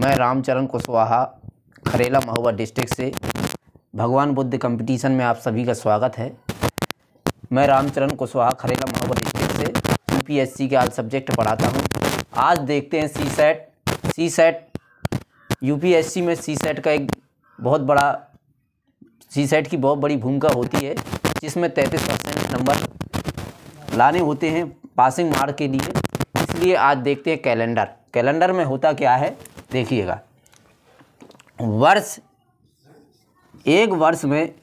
मैं रामचरण कुशवाहा खरेला महुआ डिस्ट्रिक्ट से भगवान बुद्ध कंपटीशन में आप सभी का स्वागत है मैं रामचरण कुशवाहा खरेला महुआ डिस्ट्रिक्ट से यूपीएससी के आज सब्जेक्ट पढ़ाता हूँ आज देखते हैं C set C set UPSC में सी सेट का एक बहुत बड़ा सी सेट की बहुत बड़ी भूमिका होती है जिसमें तैंतीस परसेंट नंबर लाने होते हैं पासिंग मार्क के लिए इसलिए आज देखते हैं कैलेंडर कैलेंडर में होता क्या है देखिएगा वर्ष एक वर्ष में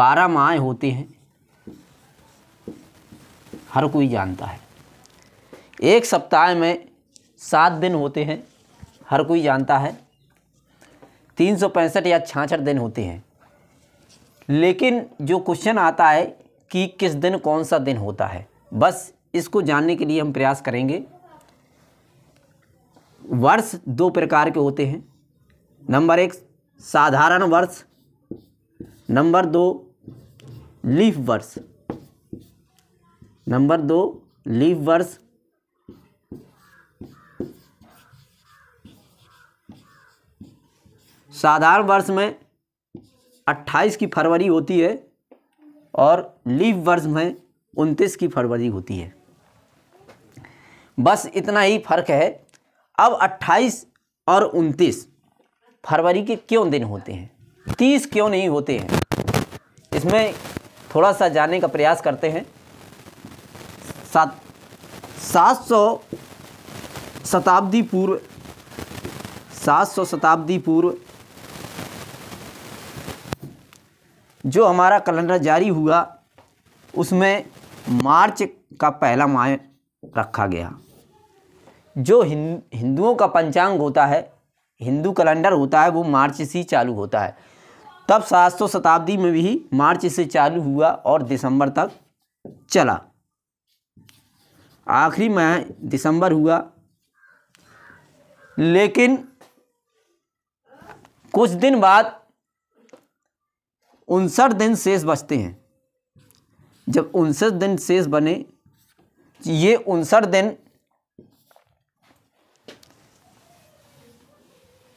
बारह माह होती हैं हर कोई जानता है एक सप्ताह में सात दिन होते हैं हर कोई जानता है तीन सौ पैंसठ या छाछठ दिन होते हैं लेकिन जो क्वेश्चन आता है कि किस दिन कौन सा दिन होता है बस इसको जानने के लिए हम प्रयास करेंगे वर्ष दो प्रकार के होते हैं नंबर एक साधारण वर्ष नंबर दो लीफ वर्ष नंबर दो लीफ वर्ष साधारण वर्ष में 28 की फरवरी होती है और लीव वर्ष में 29 की फरवरी होती है बस इतना ही फर्क है अब 28 और 29 फरवरी के क्यों दिन होते हैं 30 क्यों नहीं होते हैं इसमें थोड़ा सा जानने का प्रयास करते हैं सात सात सौ शताब्दी पूर्व सात सौ शताब्दी पूर्व जो हमारा कैलेंडर जारी हुआ उसमें मार्च का पहला माह रखा गया जो हिंदुओं का पंचांग होता है हिंदू कैलेंडर होता है वो मार्च से ही चालू होता है तब सात सौ शताब्दी में भी मार्च से चालू हुआ और दिसंबर तक चला आखिरी में दिसंबर हुआ लेकिन कुछ दिन बाद उनसठ दिन शेष बचते हैं जब उनसठ दिन शेष बने ये उनसठ दिन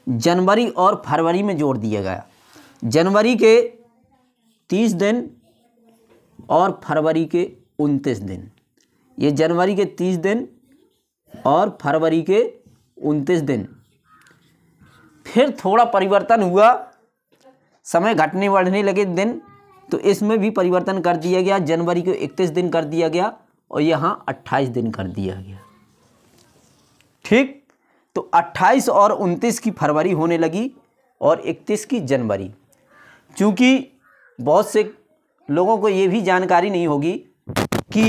जनवरी और फरवरी में जोड़ दिया गया जनवरी के तीस दिन और फरवरी के उनतीस दिन ये जनवरी के तीस दिन और फरवरी के उनतीस दिन फिर थोड़ा परिवर्तन हुआ समय घटने बढ़ने लगे दिन तो इसमें भी परिवर्तन कर दिया गया जनवरी को इकतीस दिन कर दिया गया और यहाँ अट्ठाईस दिन कर दिया गया ठीक तो 28 और 29 की फरवरी होने लगी और 31 की जनवरी क्योंकि बहुत से लोगों को ये भी जानकारी नहीं होगी कि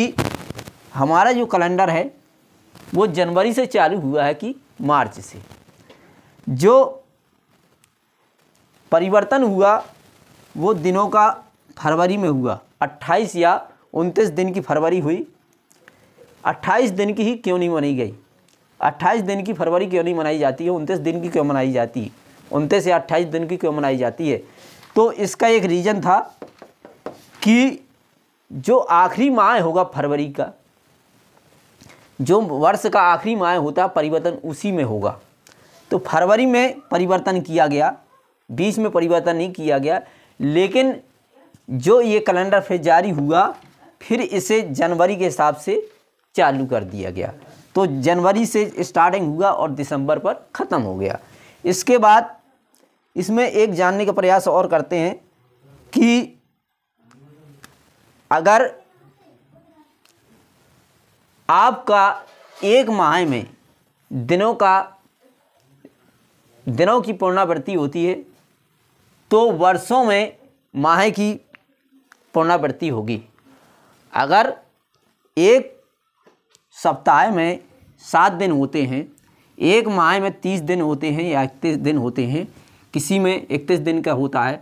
हमारा जो कैलेंडर है वो जनवरी से चालू हुआ है कि मार्च से जो परिवर्तन हुआ वो दिनों का फरवरी में हुआ 28 या 29 दिन की फरवरी हुई 28 दिन की ही क्यों नहीं मनी गई अट्ठाईस दिन की फरवरी क्यों नहीं मनाई जाती है उनतीस दिन की क्यों मनाई जाती है उनतीस या अट्ठाईस दिन की क्यों मनाई जाती है तो इसका एक रीज़न था कि जो आखिरी माह होगा फरवरी का जो वर्ष का आखिरी माह होता है परिवर्तन उसी में होगा तो फरवरी में परिवर्तन किया गया बीच में परिवर्तन नहीं किया गया लेकिन जो ये कैलेंडर फिर जारी हुआ फिर इसे जनवरी के हिसाब से चालू कर दिया गया तो जनवरी से स्टार्टिंग हुआ और दिसंबर पर ख़त्म हो गया इसके बाद इसमें एक जानने का प्रयास और करते हैं कि अगर आपका एक माह में दिनों का दिनों की पुनरावृत्ति होती है तो वर्षों में माह की पुनरावृत्ति होगी अगर एक सप्ताह में सात दिन होते हैं एक माह में तीस दिन होते हैं या इकतीस दिन होते हैं किसी में इकतीस दिन का होता है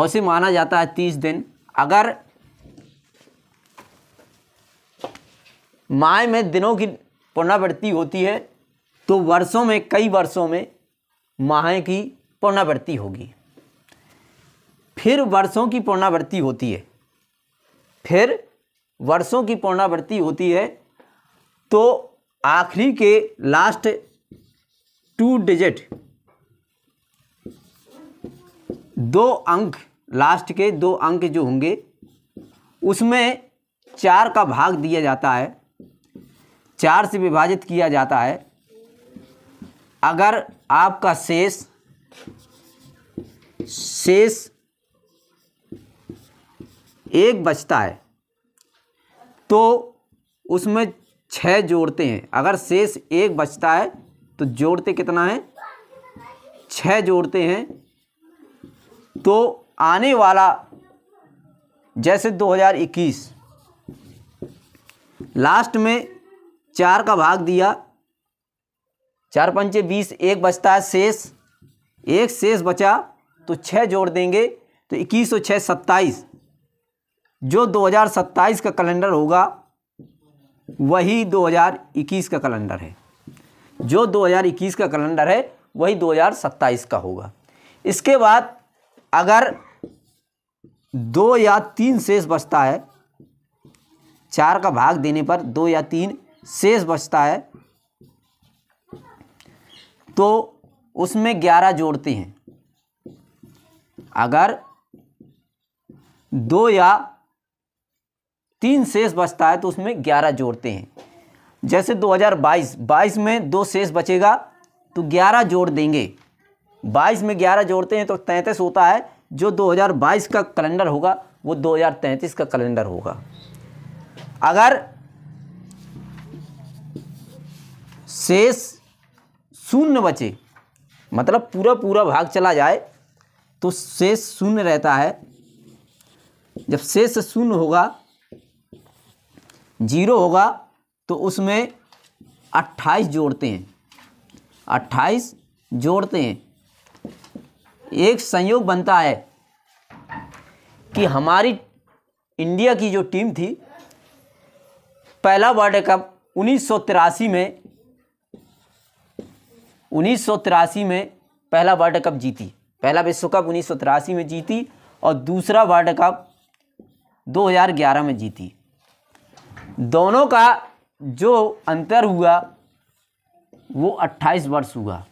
और से माना जाता है तीस दिन अगर माह में दिनों की पुनरावृत्ति होती है तो वर्षों में कई वर्षों में माह की पुनरावृत्ति होगी फिर वर्षों की पुनरावृत्ति होती है फिर वर्षों की पुनरावृत्ति होती है तो आखिरी के लास्ट टू डिजिट दो अंक लास्ट के दो अंक जो होंगे उसमें चार का भाग दिया जाता है चार से विभाजित किया जाता है अगर आपका शेष शेष एक बचता है तो उसमें छः जोड़ते हैं अगर शेष एक बचता है तो जोड़ते कितना है छः जोड़ते हैं तो आने वाला जैसे 2021 लास्ट में चार का भाग दिया चार पंचे बीस एक बचता है शेष एक शेष बचा तो छः जोड़ देंगे तो इक्कीस सौ छः सत्ताईस जो 2027 का कैलेंडर होगा वही 2021 का कैलेंडर है जो 2021 का कैलेंडर है वही 2027 का होगा इसके बाद अगर दो या तीन शेष बचता है चार का भाग देने पर दो या तीन शेष बचता है तो उसमें ग्यारह जोड़ते हैं अगर दो या तीन शेष बचता है तो उसमें ग्यारह जोड़ते हैं जैसे 2022 22 में दो शेष बचेगा तो ग्यारह जोड़ देंगे बाईस में ग्यारह जोड़ते हैं तो तैंतीस होता है जो 2022 का कैलेंडर होगा वो 2033 का कैलेंडर होगा अगर शेष शून्य बचे मतलब पूरा पूरा भाग चला जाए तो शेष शून्य रहता है जब शेष शून्य होगा जीरो होगा तो उसमें अट्ठाईस जोड़ते हैं अट्ठाईस जोड़ते हैं एक संयोग बनता है कि हमारी इंडिया की जो टीम थी पहला वर्ल्ड कप उन्नीस में उन्नीस में पहला वर्ल्ड कप जीती पहला विश्व कप उन्नीस में जीती और दूसरा वर्ल्ड कप 2011 में जीती दोनों का जो अंतर हुआ वो अट्ठाईस वर्ष हुआ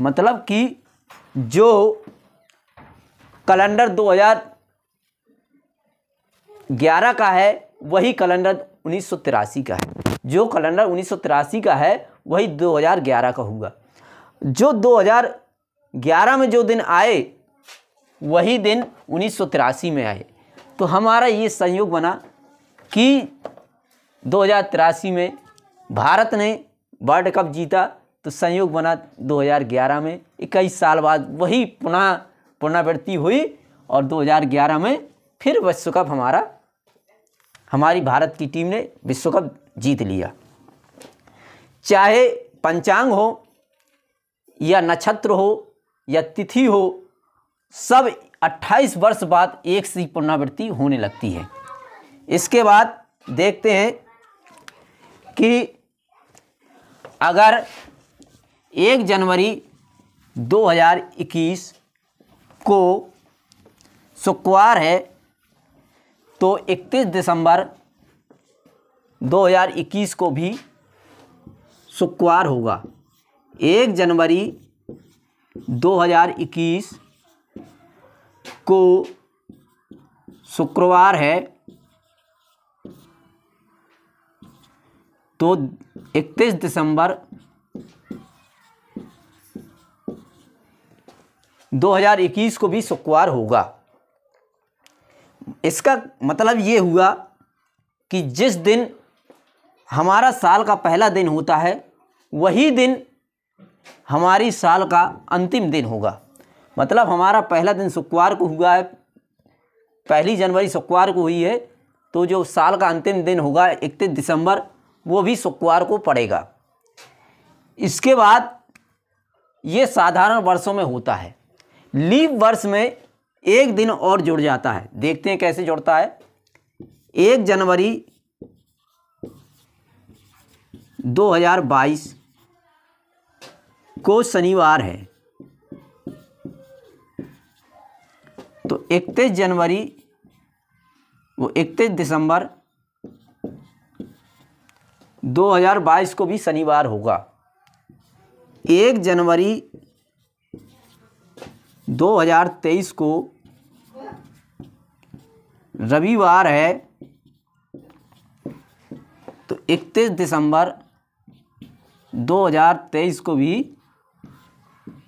मतलब कि जो कैलेंडर 2011 का है वही कैलेंडर उन्नीस का है जो कैलेंडर उन्नीस का है वही 2011 का हुआ जो 2011 में जो दिन आए वही दिन उन्नीस में आए तो हमारा ये संयोग बना कि दो में भारत ने वर्ल्ड कप जीता तो संयोग बना 2011 में इक्कीस साल बाद वही पुनः पुनरावृत्ति हुई और 2011 में फिर विश्व कप हमारा हमारी भारत की टीम ने विश्व कप जीत लिया चाहे पंचांग हो या नक्षत्र हो या तिथि हो सब 28 वर्ष बाद एक सी पुनरावृत्ति होने लगती है इसके बाद देखते हैं कि अगर एक जनवरी 2021 को शुक्रवार है तो 31 दिसंबर 2021 को भी शुक्रवार होगा एक जनवरी 2021 को शुक्रवार है तो 31 दिसंबर 2021 को भी शुक्रवार होगा इसका मतलब ये हुआ कि जिस दिन हमारा साल का पहला दिन होता है वही दिन हमारी साल का अंतिम दिन होगा मतलब हमारा पहला दिन शुक्रवार को हुआ है पहली जनवरी शुक्रवार को हुई है तो जो साल का अंतिम दिन होगा इकतीस दिसंबर वो भी शुक्रवार को पड़ेगा इसके बाद ये साधारण वर्षों में होता है लीप वर्ष में एक दिन और जुड़ जाता है देखते हैं कैसे जुड़ता है एक जनवरी 2022 को शनिवार है तो इकतीस जनवरी वो इकतीस दिसंबर 2022 को भी शनिवार होगा एक जनवरी 2023 को रविवार है तो 31 दिसंबर 2023 को भी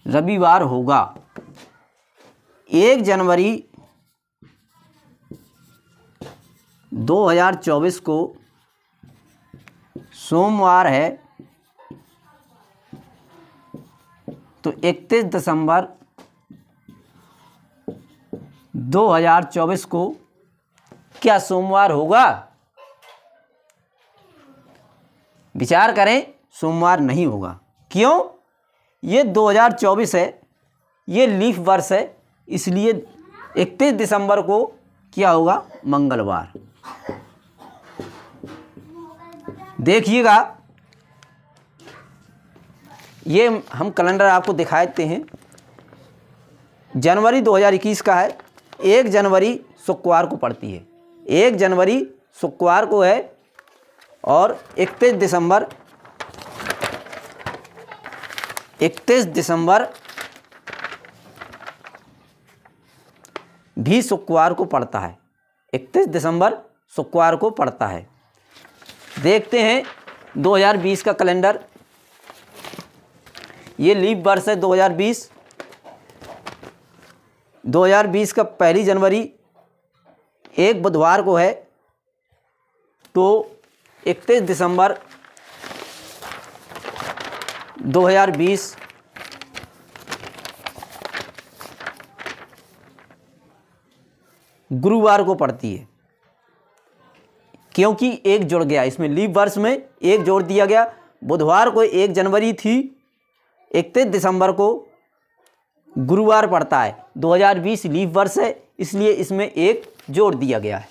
रविवार होगा एक जनवरी 2024 को सोमवार है तो 31 दिसंबर 2024 को क्या सोमवार होगा विचार करें सोमवार नहीं होगा क्यों ये 2024 है ये लीफ वर्ष है इसलिए 31 दिसंबर को क्या होगा मंगलवार देखिएगा ये हम कैलेंडर आपको दिखा देते हैं जनवरी 2021 का है एक जनवरी शुक्रवार को पड़ती है एक जनवरी शुक्रवार को है और इकतीस दिसंबर इकतीस दिसंबर भी शुक्रवार को पड़ता है इकतीस दिसंबर शुक्रवार को पड़ता है देखते हैं 2020 का कैलेंडर ये लीप वर्ष है 2020 2020 का पहली जनवरी एक बुधवार को है तो 31 दिसंबर 2020 गुरुवार को पड़ती है क्योंकि एक जुड़ गया इसमें लीप वर्ष में एक जोड़ दिया गया बुधवार को एक जनवरी थी इकतीस दिसंबर को गुरुवार पड़ता है 2020 लीप वर्ष है इसलिए इसमें एक जोड़ दिया गया है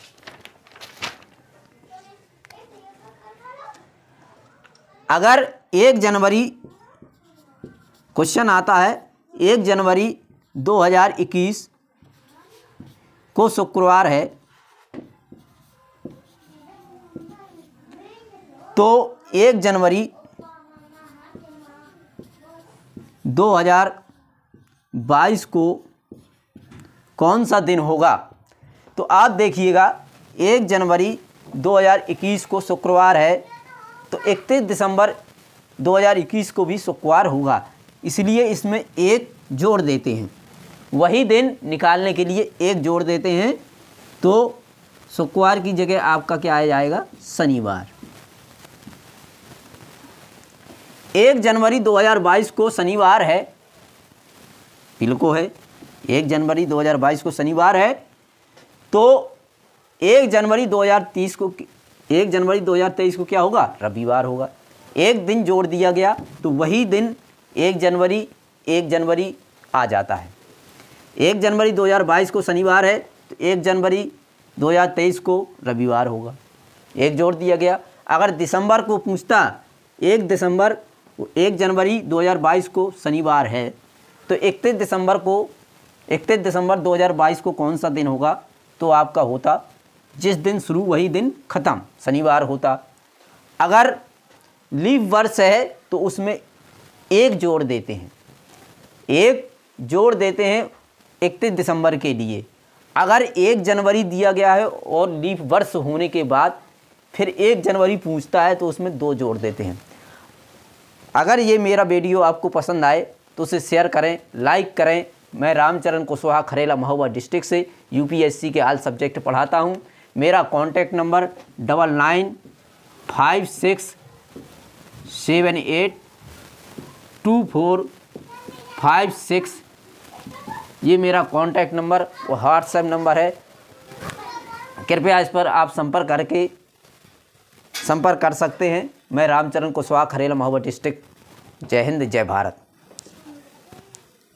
अगर एक जनवरी क्वेश्चन आता है एक जनवरी 2021 को शुक्रवार है तो एक जनवरी 2022 को कौन सा दिन होगा तो आप देखिएगा एक जनवरी 2021 को शुक्रवार है तो 31 दिसंबर 2021 को भी शुक्रवार होगा इसलिए इसमें एक जोड़ देते हैं वही दिन निकालने के लिए एक जोड़ देते हैं तो शुक्रवार की जगह आपका क्या आ जाएगा शनिवार एक जनवरी 2022 को शनिवार है पिलको है एक जनवरी 2022 को शनिवार है तो एक जनवरी 2030 को एक जनवरी 2023 को क्या होगा रविवार होगा एक दिन जोड़ दिया गया तो वही दिन एक जनवरी एक जनवरी आ जाता है एक जनवरी 2022 को शनिवार है तो एक जनवरी 2023 को रविवार होगा एक जोड़ दिया गया अगर दिसंबर को पूछता एक दिसंबर वो एक जनवरी 2022 को शनिवार है तो इकतीस दिसंबर को इकतीस दिसंबर 2022 को कौन सा दिन होगा तो आपका होता जिस दिन शुरू वही दिन ख़त्म शनिवार होता अगर लीव वर्ष है तो उसमें एक जोड़ देते हैं एक जोड़ देते हैं इकतीस दिसंबर के लिए अगर एक जनवरी दिया गया है और लीव वर्ष होने के बाद फिर एक जनवरी पूछता है तो उसमें दो जोड़ देते हैं अगर ये मेरा वीडियो आपको पसंद आए तो उसे शेयर करें लाइक करें मैं रामचरण कुशवाहा खरेला महोबा डिस्ट्रिक्ट से यूपीएससी के आल सब्जेक्ट पढ़ाता हूँ मेरा contact number double nine five six seven eight two four five six ये मेरा कॉन्टैक्ट नंबर और व्हाट्सएप नंबर है कृपया इस पर आप संपर्क करके संपर्क कर सकते हैं मैं रामचरण कुशवाहा खरेला महोबा डिस्ट्रिक्ट जय हिंद जय भारत